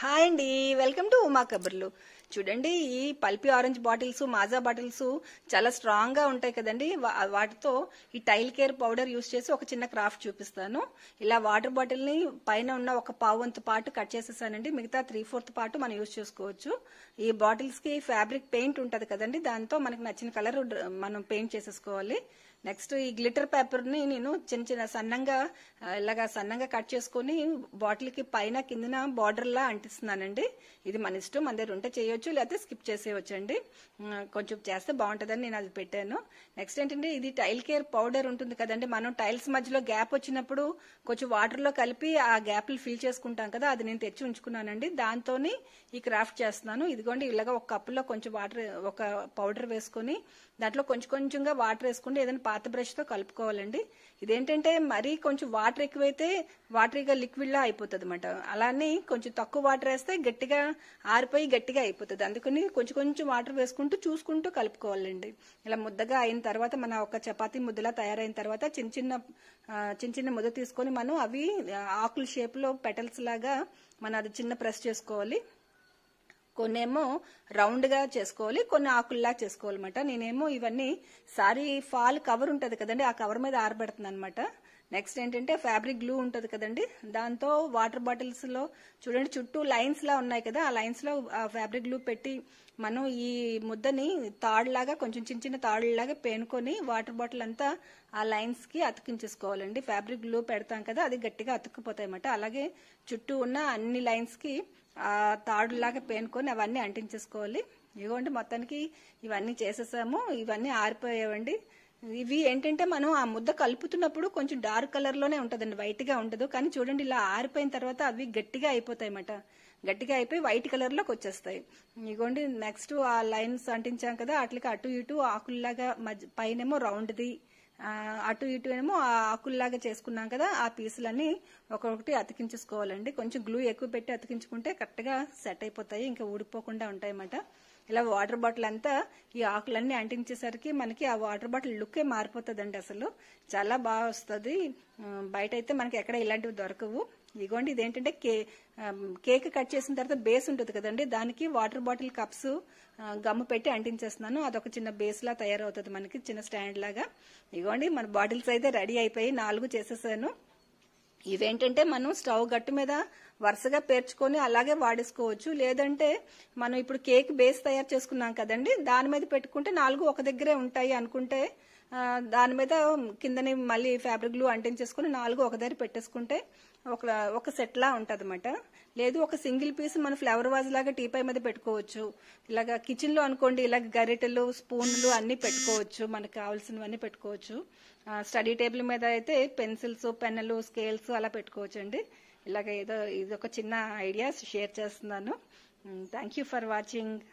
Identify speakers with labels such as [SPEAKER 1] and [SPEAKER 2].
[SPEAKER 1] hi అండి welcome to Uma కబుర్లు చూడండి ఈ pulpy orange bottles Maaza bottles చాలా స్ట్రాంగ్గా ఉంటాయి కదండి వాటితో ఈ టైల్ కేర్ పౌడర్ యూస్ చేసి ఒక చిన్న క్రాఫ్ట్ చూపిస్తాను ఇలా వాటర్ బాటిల్ని పైన ఉన్న ఒక పావు వంతు పాటు కట్ చేసేసానండి మిగతా త్రీ ఫోర్త్ పాటు మనం యూస్ చేసుకోవచ్చు ఈ బాటిల్స్కి ఫ్యాబ్రిక్ పెయింట్ ఉంటుంది కదండి దాంతో మనకు నచ్చిన కలర్ మనం పెయింట్ చేసేసుకోవాలి నెక్స్ట్ ఈ గ్లిటర్ పేపర్ ని నేను చిన్న చిన్న సన్నంగా ఇలాగా సన్నంగా కట్ చేసుకుని బాటిల్ కి పైన కిందన బార్డర్ లా అంటిస్తున్నానండి ఇది మన ఇష్టం మన దగ్గర ఉంటే చేయొచ్చు లేకపోతే స్కిప్ చేసేయచ్చు అండి కొంచెం చేస్తే బాగుంటుందని నేను అది పెట్టాను నెక్స్ట్ ఏంటంటే ఇది టైల్ కేర్ పౌడర్ ఉంటుంది కదండి మనం టైల్స్ మధ్యలో గ్యాప్ వచ్చినప్పుడు కొంచెం వాటర్ లో కలిపి ఆ గ్యాప్లు ఫిల్ చేసుకుంటాం కదా అది నేను తెచ్చి ఉంచుకున్నానండి దాంతో ఈ క్రాఫ్ట్ చేస్తున్నాను ఇదిగోండి ఇలాగా ఒక కప్పులో కొంచెం వాటర్ ఒక పౌడర్ వేసుకుని దాంట్లో కొంచెం కొంచెంగా వాటర్ వేసుకుంటే ఏదైనా పాత బ్రష్తో కలుపుకోవాలండి ఇదేంటంటే మరీ కొంచెం వాటర్ ఎక్కువైతే వాటరీగా లిక్విడ్లా అయిపోతుంది అనమాట అలానే కొంచెం తక్కువ వాటర్ వేస్తే గట్టిగా ఆరిపోయి గట్టిగా అయిపోతుంది అందుకని కొంచెం కొంచెం వాటర్ వేసుకుంటూ చూసుకుంటూ కలుపుకోవాలండి ఇలా ముద్దగా అయిన తర్వాత మన ఒక చపాతి ముద్దలా తయారైన తర్వాత చిన్న చిన్న చిన్న చిన్న ముద్ద తీసుకొని మనం అవి ఆకుల షేప్లో పెటల్స్ లాగా మనం అది చిన్న ప్రెస్ చేసుకోవాలి కొన్ని రౌండ్ రౌండ్గా చేసుకోవాలి కొన్ని ఆకుల్లా చేసుకోవాలన్నమాట నేనేమో ఇవన్నీ సారీ ఫాల్ కవర్ ఉంటుంది కదండి ఆ కవర్ మీద ఆరబెడుతుంది అనమాట నెక్స్ట్ ఏంటంటే ఫ్యాబ్రిక్ గ్లూ ఉంటుంది కదండి దాంతో వాటర్ బాటిల్స్లో చూడండి చుట్టూ లైన్స్లా ఉన్నాయి కదా ఆ లైన్స్లో ఫ్యాబ్రిక్ గ్లూ పెట్టి మనం ఈ ముద్దని తాడులాగా కొంచెం చిన్న చిన్న తాడులాగా పేనుకొని వాటర్ బాటిల్ అంతా ఆ లైన్స్కి అతికించేసుకోవాలండి ఫ్యాబ్రిక్ గ్లూ పెడతాం కదా అది గట్టిగా అతుక్కుపోతాయి అన్నమాట అలాగే చుట్టూ ఉన్న అన్ని లైన్స్కి తాడులాగా పేనుకొని అవన్నీ అంటించేసుకోవాలి ఇదిగోండి మొత్తానికి ఇవన్నీ చేసేసాము ఇవన్నీ ఆరిపోయావండి ఇవి ఏంటంటే మనం ఆ ముద్ద కలుపుతున్నప్పుడు కొంచెం డార్క్ కలర్ లోనే ఉంటదండి వైట్ గా ఉండదు కానీ చూడండి ఇలా ఆరిపోయిన తర్వాత అవి గట్టిగా అయిపోతాయి అన్నమాట గట్టిగా అయిపోయి వైట్ కలర్ లోకి వచ్చేస్తాయి ఇగోండి నెక్స్ట్ ఆ లైన్స్ అంటించాం కదా అట్లకి అటు ఇటు ఆకుల్లాగా మధ్య పైనేమో రౌండ్ది అటు ఇటు ఏమో ఆ ఆకుల్లాగా చేసుకున్నాం కదా ఆ పీసులన్నీ ఒక్కొక్కటి అతికించుకోవాలండి కొంచెం గ్లూ ఎక్కువ పెట్టి అతికించుకుంటే కరెక్ట్గా సెట్ అయిపోతాయి ఇంకా ఊడిపోకుండా అన్నమాట ఇలా వాటర్ బాటిల్ అంతా ఈ ఆకులన్నీ అంటించేసరికి మనకి ఆ వాటర్ బాటిల్ లుక్కే మారిపోతుందండి అసలు చాలా బాగా వస్తుంది బయట అయితే మనకి ఎక్కడ ఇలాంటివి దొరకవు ఇదిగోండి ఇదేంటంటే కే కేక్ కట్ చేసిన తర్వాత బేస్ ఉంటుంది కదండి దానికి వాటర్ బాటిల్ కప్స్ గమ్ము పెట్టి అంటించేస్తున్నాను అదొక చిన్న బేస్ లా తయారవుతుంది మనకి చిన్న స్టాండ్ లాగా ఇదిగోండి మన బాటిల్స్ అయితే రెడీ అయిపోయి నాలుగు చేసేసాను ఇవేంటంటే మనం స్టవ్ గట్టు మీద వరుసగా పేర్చుకొని అలాగే వాడేసుకోవచ్చు లేదంటే మనం ఇప్పుడు కేక్ బేస్ తయారు చేసుకున్నాం కదండి దాని మీద పెట్టుకుంటే నాలుగు ఒక దగ్గరే ఉంటాయి అనుకుంటే దాని మీద కిందని మళ్ళీ ఫ్యాబ్రిక్ గ్లూ అంటించేసుకుని నాలుగు ఒక పెట్టేసుకుంటే ఒక ఒక సెట్ ఉంటుంది ఉంటుందన్నమాట లేదు ఒక సింగిల్ పీస్ మనం ఫ్లవర్ వాజ్ లాగా టీపై మీద పెట్టుకోవచ్చు ఇలాగ కిచెన్లో అనుకోండి ఇలాగ గరిటెలు స్పూన్లు అన్నీ పెట్టుకోవచ్చు మనకు కావాల్సినవన్నీ పెట్టుకోవచ్చు స్టడీ టేబుల్ మీద అయితే పెన్సిల్స్ పెన్నులు స్కేల్స్ అలా పెట్టుకోవచ్చు అండి ఇలాగ ఏదో ఇది ఒక చిన్న ఐడియా షేర్ చేస్తున్నాను థ్యాంక్ యూ ఫర్ వాచింగ్